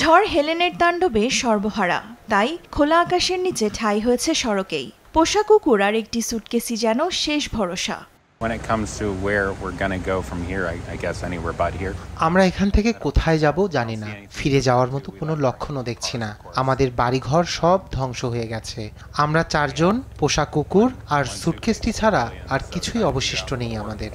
ঝড় হেলেনের তাণ্ডবে সর্বহারা তাই খোলা আকাশের নিচে ঠাই হয়েছে সড়কেই পোষা কুকুর আর একটি সুটকেসি যেন শেষ ভরসা আমরা এখান থেকে কোথায় যাব জানি না ফিরে যাওয়ার মতো কোনো লক্ষণও দেখছি না আমাদের বাড়িঘর সব ধ্বংস হয়ে গেছে আমরা চারজন পোষা কুকুর আর সুটকেসটি ছাড়া আর কিছুই অবশিষ্ট নেই আমাদের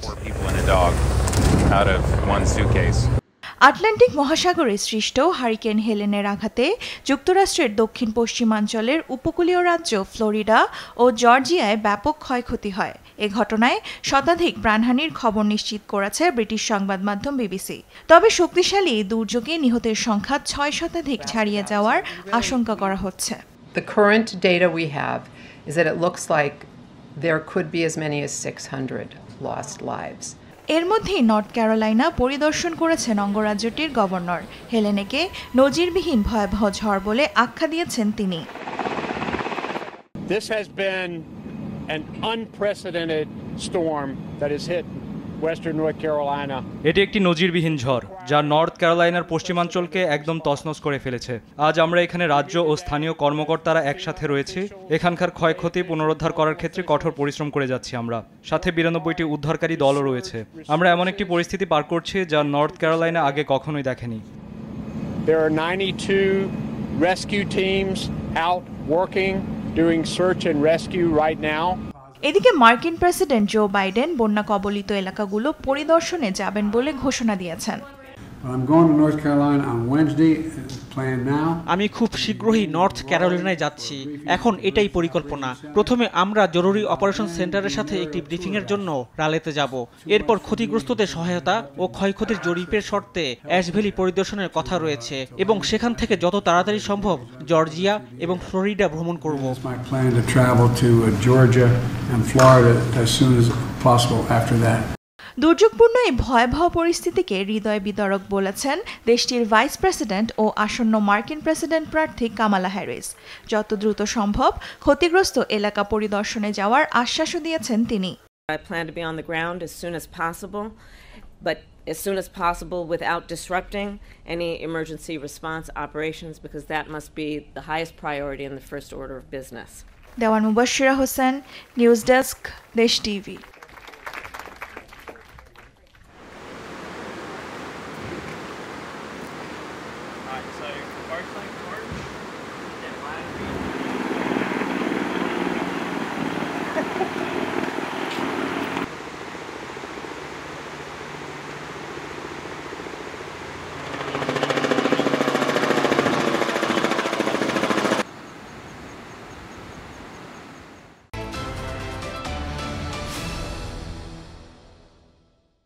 আটলান্টিক মহাসাগরে সৃষ্ট হারিকেন হেলেনের আঘাতে যুক্তরাষ্ট্রের দক্ষিণ পশ্চিমাঞ্চলের উপকূলীয় রাজ্য ফ্লোরিডা ও জর্জিয়ায় ব্যাপক ক্ষয়ক্ষতি হয় এ ঘটনায় শতাধিক প্রাণহানির খবর নিশ্চিত করেছে ব্রিটিশ সংবাদ মাধ্যম বিবিসি তবে শক্তিশালী দুর্যোগে নিহতের সংখ্যা ছয় শতাধিক ছাড়িয়ে যাওয়ার আশঙ্কা করা হচ্ছে The current data we have is that it looks like there could be as many as 600 lost lives. এর মধ্যেই নর্থ ক্যারোলাইনা পরিদর্শন করেছেন অঙ্গরাজ্যটির গভর্নর হেলেনেকে নজিরবিহীন ভয়াবহ ঝড় বলে আখ্যা দিয়েছেন তিনি This has been an unprecedented storm that has hit এটি একটি নজিরবিহীন ঝড় যা নর্থ ক্যারোলাইনার পশ্চিমাঞ্চলকে একদম তছনছ করে ফেলেছে আজ আমরা এখানে রাজ্য ও স্থানীয় কর্মকর্তারা একসাথে রয়েছি এখানকার ক্ষয়ক্ষতি পুনরুদ্ধার করার ক্ষেত্রে কঠোর পরিশ্রম করে যাচ্ছি আমরা সাথে বিরানব্বইটি উদ্ধারকারী দলও রয়েছে আমরা এমন একটি পরিস্থিতি পার করছি যা নর্থ ক্যারোলাইনা আগে কখনোই দেখেনি There are 92 rescue teams out working, doing search and এদিকে মার্কিন প্রেসিডেন্ট জো বাইডেন বন্যা কবলিত এলাকাগুলো পরিদর্শনে যাবেন বলে ঘোষণা দিয়েছেন আমি খুব শীঘ্রই নর্থ ক্যারোলিনায় যাচ্ছি এখন এটাই পরিকল্পনা প্রথমে আমরা জরুরি অপারেশন সেন্টারের সাথে একটি ব্রিফিংয়ের জন্য রালেতে যাব এরপর ক্ষতিগ্রস্তদের সহায়তা ও ক্ষয়ক্ষতির জরিপের শর্তে অ্যাশভ্যালি পরিদর্শনের কথা রয়েছে এবং সেখান থেকে যত তাড়াতাড়ি সম্ভব জর্জিয়া এবং ফ্লোরিডা ভ্রমণ করব দুর্যোগপূর্ণ এই ভয়াবহ পরিস্থিতিকে হৃদয় বিতরক বলেছেন দেশটির ভাইস প্রেসিডেন্ট ও আসন্ন মার্কিন প্রেসিডেন্ট প্রার্থী কামালা হ্যারিস যত দ্রুত সম্ভব ক্ষতিগ্রস্ত এলাকা পরিদর্শনে যাওয়ার আশ্বাসও দিয়েছেন তিনি I plan to be on the ground as soon as possible, but as soon as possible without disrupting any emergency response operations because that must be the highest priority in the first order of business. Dewan Mubashira Hussain, news desk Desh TV sparks like?